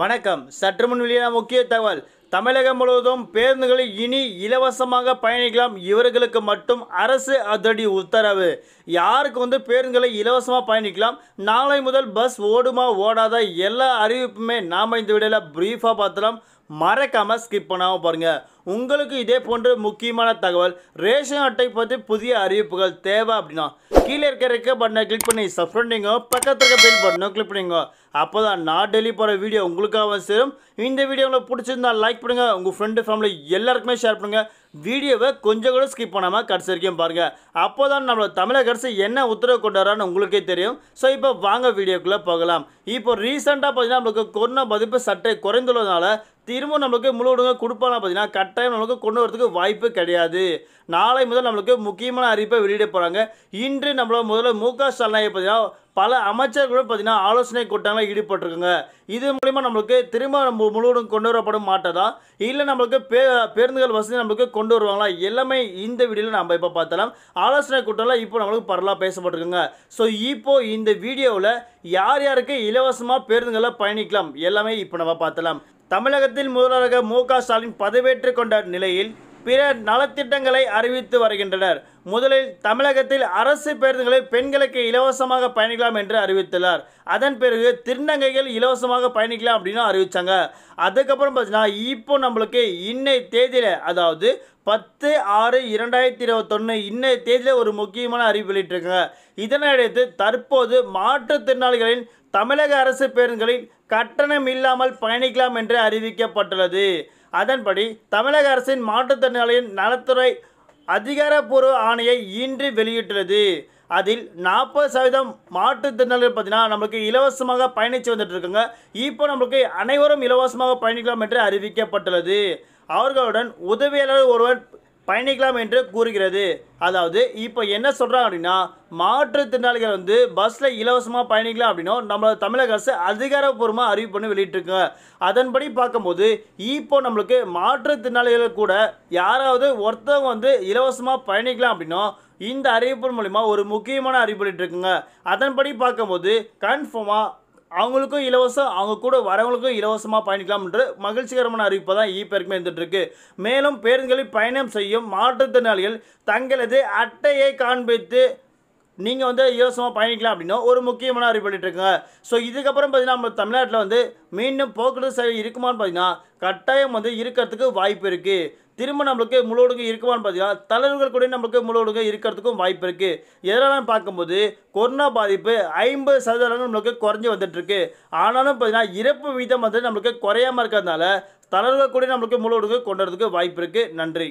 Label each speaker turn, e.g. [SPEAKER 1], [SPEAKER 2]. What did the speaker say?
[SPEAKER 1] வணக்கம் சற்று முன் வெளியான முக்கிய தகவல் தமிழகம் முழுவதும் பேருந்துகளில் இனி இலவசமாக பயணிக்கலாம் இவர்களுக்கு மட்டும் அரசு அதிரடி உத்தரவு யாருக்கு வந்து பேருந்துகளை இலவசமாக பயணிக்கலாம் நாளை முதல் பஸ் ஓடுமா ஓடாத எல்லா அறிவிப்புமே நாம் இந்த வீடியோவில் ப்ரீஃபாக பார்த்துலாம் மறக்காமல் ஸ்கிப் பண்ணாமல் பாருங்கள் உங்களுக்கு இதே போன்ற முக்கியமான தகவல் ரேஷன் அட்டை பற்றி புதிய அறிவிப்புகள் தேவை அப்படின்னா கீழே இருக்க இருக்க பட்டனை கிளிக் பண்ணி சப்ஸ்கிரைப் பண்ணிங்க பக்கத்தில் இருக்க பெல் பட்டனை கிளிக் பண்ணிங்க அப்போ தான் நான் டெல்லி போகிற வீடியோ உங்களுக்காக சேரும் இந்த வீடியோ உங்களுக்கு பிடிச்சிருந்தா லைக் பண்ணுங்கள் உங்கள் ஃப்ரெண்டு ஃபேமிலி எல்லாருக்குமே ஷேர் பண்ணுங்கள் வீடியோவை கொஞ்சம் கூட ஸ்கிப் பண்ணாமல் கடைசி வரைக்கும் பாருங்கள் அப்போ தான் நம்மளோட தமிழக அரசு என்ன உத்தரவு கொண்டு வரான்னு உங்களுக்கே தெரியும் ஸோ இப்போ வாங்க வீடியோக்குள்ளே போகலாம் இப்போ ரீசெண்டாக பார்த்தீங்கன்னா நம்மளுக்கு கொரோனா பாதிப்பு சட்டை குறைந்துள்ளதுனால திரும்ப நம்மளுக்கு முழு உடங்க கொடுப்பானா பார்த்தீங்கன்னா கட்டாயம் நம்மளுக்கு கொண்டு வரதுக்கு வாய்ப்பு கிடையாது நாளை முதல் நம்மளுக்கு முக்கியமான அறிவிப்பை வெளியிட போகிறாங்க இன்று நம்மள முதல்ல மு க ஸ்டாலினாயை பார்த்தீங்கன்னா பல அமைச்சர்களும் பார்த்தீங்கன்னா ஆலோசனை கூட்டங்களில் ஈடுபட்டிருக்குங்க இது மூலிமா நம்மளுக்கு திரும்ப நம்ம முழுவதும் கொண்டு வரப்படும் மாட்டதா இல்லை நம்மளுக்கு பே பேருந்துகள் வசதி நம்மளுக்கு கொண்டு வருவாங்களா எல்லாமே இந்த வீடியோவில் நம்ம இப்போ பார்த்தலாம் ஆலோசனை கூட்டம்லாம் இப்போ நம்மளுக்கு பரவலாக பேசப்பட்டிருக்குங்க ஸோ இப்போ இந்த வீடியோவில் யார் யாருக்கு இலவசமாக பேருந்துகளில் பயணிக்கலாம் எல்லாமே இப்போ நம்ம பார்த்தலாம் தமிழகத்தில் முதல்வராக மு க ஸ்டாலின் பதவியேற்றுக் கொண்ட நிலையில் பிற நலத்திட்டங்களை அறிவித்து வருகின்றனர் முதலில் தமிழகத்தில் அரசு பேருந்துகளை பெண்களுக்கு இலவசமாக பயணிக்கலாம் என்று அறிவித்துள்ளார் அதன் பிறகு திருநங்கைகள் இலவசமாக பயணிக்கலாம் அப்படின்னு அறிவித்தாங்க அதுக்கப்புறம் பார்த்தீங்கன்னா இப்போ நம்மளுக்கு இன்னை தேதியில் அதாவது பத்து ஆறு இரண்டாயிரத்தி இருபத்தொன்று இன்னைய தேதியில் ஒரு முக்கியமான அறிவிப்பு வெளியிட்டிருக்காங்க இதனையடுத்து தற்போது மாற்றுத்திறனாளிகளின் தமிழக அரசு பேருந்துகளில் கட்டணம் இல்லாமல் பயணிக்கலாம் என்று அறிவிக்கப்பட்டுள்ளது அதன்படி தமிழக அரசின் மாற்றுத்திறனாளியின் நலத்துறை அதிகாரப்பூர்வ ஆணையை இன்று வெளியிட்டுள்ளது அதில் நாற்பது சதவீதம் மாற்றுத்திறனாளிகள் பார்த்தீங்கன்னா நம்மளுக்கு இலவசமாக பயணித்து வந்துட்டு இப்போ நம்மளுக்கு அனைவரும் இலவசமாக பயணிக்கலாம் என்று அறிவிக்கப்பட்டுள்ளது அவர்களுடன் உதவியாளர் ஒருவர் பயணிக்கலாம் என்று கூறுகிறது அதாவது இப்போ என்ன சொல்கிறாங்க அப்படின்னா மாற்றுத்திறனாளிகள் வந்து பஸ்ஸில் இலவசமாக பயணிக்கலாம் அப்படின்னும் நம்மளோட தமிழக அரசு அதிகாரப்பூர்வமாக அறிவு பண்ணி வெளியிட்டிருக்காங்க அதன்படி பார்க்கும்போது இப்போ நம்மளுக்கு மாற்றுத்திறனாளிகள் கூட யாராவது ஒருத்தவங்க வந்து இலவசமாக பயணிக்கலாம் அப்படின்னும் இந்த அறிவிப்பு மூலிமா ஒரு முக்கியமான அறிவிப்பு இருக்குங்க அதன்படி பார்க்கும்போது கன்ஃபார்மாக அவங்களுக்கும் இலவசம் அவங்க கூட வரவங்களுக்கும் இலவசமாக பயணிக்கலாம் என்று மகிழ்ச்சிகரமான அறிவிப்பு தான் இபேருக்குமே இருந்துகிட்ருக்கு மேலும் பேருந்துகளில் பயணம் செய்யும் மாற்றுத்திறனாளிகள் தங்களது அட்டையை காண்பித்து நீங்கள் வந்து இலவசமாக பயணிக்கலாம் அப்படின்னா ஒரு முக்கியமான அறிவிப்பு இருக்குங்க ஸோ இதுக்கப்புறம் பார்த்தீங்கன்னா நம்ம தமிழ்நாட்டில் வந்து மீண்டும் போக்குவரத்து சேவை இருக்குமான்னு பார்த்தீங்கன்னா கட்டாயம் வந்து இருக்கிறதுக்கு வாய்ப்பு இருக்குது திரும்ப நம்மளுக்கு முழுவடுக்கு இருக்குமான்னு பார்த்தீங்கன்னா தளர்வுகள் கூட நம்மளுக்கு முழுவடுக்கு இருக்கிறதுக்கும் வாய்ப்பு இருக்குது எதனாலும் பார்க்கும்போது கொரோனா பாதிப்பு ஐம்பது சதவீதம் நம்மளுக்கு குறைஞ்சி வந்துட்டுருக்கு ஆனாலும் பார்த்தீங்கன்னா இறப்பு வீதம் வந்து நம்மளுக்கு குறையாமல் இருக்கிறதுனால தளர்வுகள் கூட நம்மளுக்கு முழுவடுக்கு கொண்டுறதுக்கு வாய்ப்பு இருக்குது நன்றி